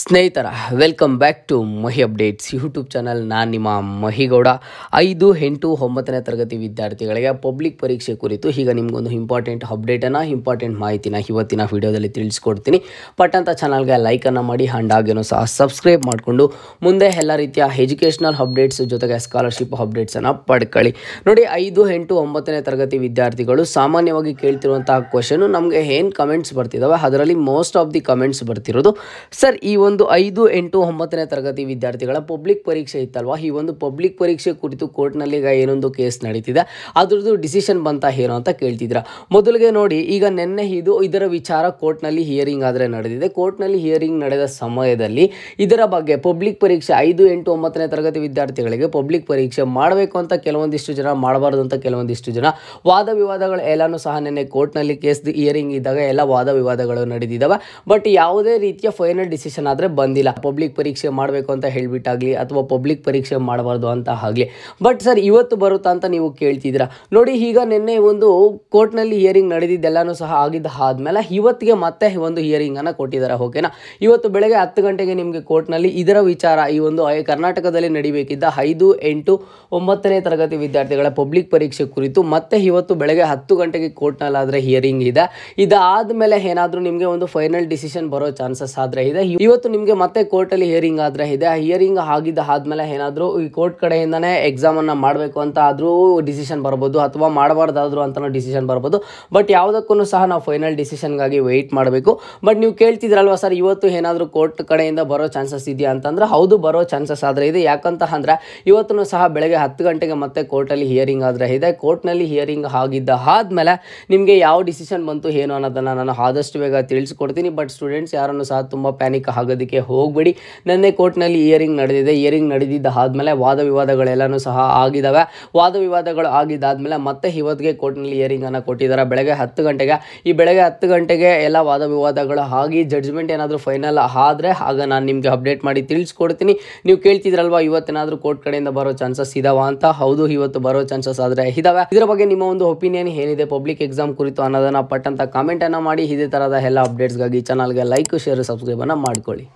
ಸ್ನೇಹಿತರ welcome back to Mahi updates YouTube channel ನಾನು ನಿಮ್ಮ ಮಹಿಗೌಡ ಐದು ಎಂಟು ಒಂಬತ್ತನೇ ತರಗತಿ ವಿದ್ಯಾರ್ಥಿಗಳಿಗೆ ಪಬ್ಲಿಕ್ ಪರೀಕ್ಷೆ ಕುರಿತು ಈಗ ನಿಮಗೊಂದು ಇಂಪಾರ್ಟೆಂಟ್ ಅಪ್ಡೇಟನ್ನು ಇಂಪಾರ್ಟೆಂಟ್ ಮಾಹಿತಿನ ಇವತ್ತಿನ ವಿಡಿಯೋದಲ್ಲಿ ತಿಳಿಸ್ಕೊಡ್ತೀನಿ ಪಟ್ಟಂತ ಚಾನಲ್ಗೆ ಲೈಕನ್ನು ಮಾಡಿ ಹ್ಯಾಂಡ್ ಸಹ ಸಬ್ಸ್ಕ್ರೈಬ್ ಮಾಡಿಕೊಂಡು ಮುಂದೆ ಎಲ್ಲ ರೀತಿಯ ಎಜುಕೇಷನಲ್ ಅಪ್ಡೇಟ್ಸ್ ಜೊತೆಗೆ ಸ್ಕಾಲರ್ಶಿಪ್ ಅಪ್ಡೇಟ್ಸನ್ನು ಪಡ್ಕೊಳ್ಳಿ ನೋಡಿ ಐದು ಎಂಟು ಒಂಬತ್ತನೇ ತರಗತಿ ವಿದ್ಯಾರ್ಥಿಗಳು ಸಾಮಾನ್ಯವಾಗಿ ಕೇಳ್ತಿರುವಂತಹ ಕ್ವಶನು ನಮಗೆ ಏನು ಕಮೆಂಟ್ಸ್ ಬರ್ತಿದ್ದಾವೆ ಅದರಲ್ಲಿ ಮೋಸ್ಟ್ ಆಫ್ ದಿ ಕಮೆಂಟ್ಸ್ ಬರ್ತಿರೋದು ಸರ್ ಈ ಈ ಒಂದು ಐದು ಎಂಟು ಒಂಬತ್ತನೇ ತರಗತಿ ವಿದ್ಯಾರ್ಥಿಗಳ ಪಬ್ಲಿಕ್ ಪರೀಕ್ಷೆ ಇತ್ತಲ್ವಾ ಈ ಒಂದು ಪಬ್ಲಿಕ್ ಪರೀಕ್ಷೆ ಕುರಿತು ಕೋರ್ಟ್ನಲ್ಲಿ ಈಗ ಏನೊಂದು ಕೇಸ್ ನಡೀತಿದೆ ಅದರದ್ದು ಡಿಸಿಷನ್ ಬಂತ ಏನು ಅಂತ ಕೇಳ್ತಿದ್ರ ಮೊದಲಿಗೆ ನೋಡಿ ಈಗ ನಿನ್ನೆ ಇದು ಇದರ ವಿಚಾರ ಕೋರ್ಟ್ನಲ್ಲಿ ಹಿಯರಿಂಗ್ ಆದರೆ ನಡೆದಿದೆ ಕೋರ್ಟ್ನಲ್ಲಿ ಹಿಯರಿಂಗ್ ನಡೆದ ಸಮಯದಲ್ಲಿ ಇದರ ಬಗ್ಗೆ ಪಬ್ಲಿಕ್ ಪರೀಕ್ಷೆ ಐದು ಎಂಟು ಒಂಬತ್ತನೇ ತರಗತಿ ವಿದ್ಯಾರ್ಥಿಗಳಿಗೆ ಪಬ್ಲಿಕ್ ಪರೀಕ್ಷೆ ಮಾಡಬೇಕು ಅಂತ ಕೆಲವೊಂದಿಷ್ಟು ಜನ ಮಾಡಬಾರ್ದು ಅಂತ ಕೆಲವೊಂದಿಷ್ಟು ಜನ ವಾದ ವಿವಾದಗಳು ಎಲ್ಲಾನು ಸಹ ನಿನ್ನೆ ಕೋರ್ಟ್ನಲ್ಲಿ ಕೇಸ್ ಹಿಯರಿಂಗ್ ಇದ್ದಾಗ ಎಲ್ಲ ವಾದ ವಿವಾದಗಳು ನಡೆದಿದ್ದಾವೆ ಬಟ್ ಯಾವುದೇ ರೀತಿಯ ಫೈನಲ್ ಡಿಸಿಷನ್ ಆದ್ರೆ ಆದರೆ ಬಂದಿಲ್ಲ ಪಬ್ಲಿಕ್ ಪರೀಕ್ಷೆ ಮಾಡಬೇಕು ಅಂತ ಹೇಳಿಬಿಟ್ಟಾಗಲಿ ಅಥವಾ ಪಬ್ಲಿಕ್ ಪರೀಕ್ಷೆ ಮಾಡಬಾರ್ದು ಅಂತ ಆಗಲಿ ಬಟ್ ಸರ್ ಇವತ್ತು ಬರುತ್ತಾ ಅಂತ ನೀವು ಕೇಳ್ತಿದ್ದೀರಾ ನೋಡಿ ಈಗ ನಿನ್ನೆ ಒಂದು ಕೋರ್ಟ್ನಲ್ಲಿ ಹಿಯರಿಂಗ್ ನಡೆದಿದ್ದೆಲ್ಲನೂ ಸಹ ಆಗಿದ್ದ ಆದಮೇಲೆ ಇವತ್ತಿಗೆ ಮತ್ತೆ ಒಂದು ಹಿಯರಿಂಗನ್ನು ಕೊಟ್ಟಿದ್ದಾರೆ ಓಕೆನಾ ಇವತ್ತು ಬೆಳಗ್ಗೆ ಹತ್ತು ಗಂಟೆಗೆ ನಿಮಗೆ ಕೋರ್ಟ್ನಲ್ಲಿ ಇದರ ವಿಚಾರ ಈ ಒಂದು ಕರ್ನಾಟಕದಲ್ಲಿ ನಡಿಬೇಕಿದ್ದ ಐದು ಎಂಟು ಒಂಬತ್ತನೇ ತರಗತಿ ವಿದ್ಯಾರ್ಥಿಗಳ ಪಬ್ಲಿಕ್ ಪರೀಕ್ಷೆ ಕುರಿತು ಮತ್ತೆ ಇವತ್ತು ಬೆಳಗ್ಗೆ ಹತ್ತು ಗಂಟೆಗೆ ಕೋರ್ಟ್ನಲ್ಲಾದರೆ ಹಿಯರಿಂಗ್ ಇದೆ ಇದಾದ ಮೇಲೆ ಏನಾದರೂ ನಿಮಗೆ ಒಂದು ಫೈನಲ್ ಡಿಸಿಷನ್ ಬರೋ ಚಾನ್ಸಸ್ ಆದರೆ ಇದೆ ಇವತ್ತು ನಿಮಗೆ ಮತ್ತೆ ಕೋರ್ಟಲ್ಲಿ ಹಿಯರಿಂಗ್ ಆದರೆ ಇದೆ ಆ ಹಿಯರಿಂಗ್ ಆಗಿದ್ದ ಆದಮೇಲೆ ಏನಾದರೂ ಈ ಕೋರ್ಟ್ ಕಡೆಯಿಂದನೇ ಎಕ್ಸಾಮನ್ನು ಮಾಡಬೇಕು ಅಂತ ಆದರೂ ಡಿಸಿಷನ್ ಬರ್ಬೋದು ಅಥವಾ ಮಾಡಬಾರ್ದಾದ್ರು ಅಂತಲೂ ಡಿಸಿಷನ್ ಬರ್ಬೋದು ಬಟ್ ಯಾವುದಕ್ಕೂ ಸಹ ನಾವು ಫೈನಲ್ ಡಿಸಿಷನ್ಗಾಗಿ ವೆಯ್ಟ್ ಮಾಡಬೇಕು ಬಟ್ ನೀವು ಕೇಳ್ತಿದ್ರಲ್ವ ಸರ್ ಇವತ್ತು ಏನಾದರೂ ಕೋರ್ಟ್ ಕಡೆಯಿಂದ ಬರೋ ಚಾನ್ಸಸ್ ಇದೆಯಾ ಅಂತಂದ್ರೆ ಹೌದು ಬರೋ ಚಾನ್ಸಸ್ ಆದರೆ ಇದೆ ಯಾಕಂತ ಅಂದ್ರೆ ಇವತ್ತು ಸಹ ಬೆಳಗ್ಗೆ ಹತ್ತು ಗಂಟೆಗೆ ಮತ್ತೆ ಕೋರ್ಟಲ್ಲಿ ಹಿಯರಿಂಗ್ ಆದರೆ ಇದೆ ಕೋರ್ಟ್ನಲ್ಲಿ ಹಿಯರಿಂಗ್ ಆಗಿದ್ದ ಆದಮೇಲೆ ನಿಮಗೆ ಯಾವ ಡಿಸಿಷನ್ ಬಂತು ಏನು ಅನ್ನೋದನ್ನು ನಾನು ಆದಷ್ಟು ಬೇಗ ತಿಳಿಸ್ಕೊಡ್ತೀನಿ ಬಟ್ ಸ್ಟೂಡೆಂಟ್ಸ್ ಯಾರನ್ನು ಸಹ ತುಂಬ ಪ್ಯಾನಿಕ್ ಆಗಿ ಆಗೋದಕ್ಕೆ ಹೋಗಬೇಡಿ ನನ್ನೇ ಕೋರ್ಟ್ನಲ್ಲಿ ಇಯರಿಂಗ್ ನಡೆದಿದೆ ಇಯರಿಂಗ್ ನಡೆದಿದ್ದ ಆದಮೇಲೆ ವಾದ ವಿವಾದಗಳೆಲ್ಲನೂ ಸಹ ಆಗಿದ್ದಾವೆ ವಾದ ವಿವಾದಗಳು ಆಗಿದ್ದಾದಮೇಲೆ ಮತ್ತೆ ಇವತ್ತಿಗೆ ಕೋರ್ಟ್ನಲ್ಲಿ ಇಯರಿಂಗನ್ನು ಕೊಟ್ಟಿದ್ದಾರೆ ಬೆಳಗ್ಗೆ ಹತ್ತು ಗಂಟೆಗೆ ಈ ಬೆಳಗ್ಗೆ ಹತ್ತು ಗಂಟೆಗೆ ಎಲ್ಲ ವಾದ ವಿವಾದಗಳು ಆಗಿ ಜಡ್ಜ್ಮೆಂಟ್ ಏನಾದರೂ ಫೈನಲ್ ಆದರೆ ಆಗ ನಾನು ನಿಮಗೆ ಅಪ್ಡೇಟ್ ಮಾಡಿ ತಿಳಿಸ್ಕೊಡ್ತೀನಿ ನೀವು ಕೇಳ್ತಿದ್ರಲ್ವಾ ಇವತ್ತೇನಾದರೂ ಕೋರ್ಟ್ ಕಡೆಯಿಂದ ಬರೋ ಚಾನ್ಸಸ್ ಇದಾವ ಅಂತ ಹೌದು ಇವತ್ತು ಬರೋ ಚಾನ್ಸಸ್ ಆದರೆ ಇದಾವೆ ಇದರ ಬಗ್ಗೆ ನಿಮ್ಮ ಒಂದು ಒಪಿನಿಯನ್ ಏನಿದೆ ಪಬ್ಲಿಕ್ ಎಕ್ಸಾಮ್ ಕುರಿತು ಅನ್ನೋದನ್ನ ಪಟ್ಟಂತ ಕಾಮೆಂಟ್ ಮಾಡಿ ಇದೇ ಥರದ ಎಲ್ಲ ಅಪ್ಡೇಟ್ಸ್ಗಾಗಿ ಚಾನಲ್ಗೆ ಲೈಕ್ ಶೇರ್ ಸಬ್ಸ್ಕ್ರೈಬ್ ಮಾಡಿಕೊಡಿ ಮಾಡ್ಕೊಳ್ಳಿ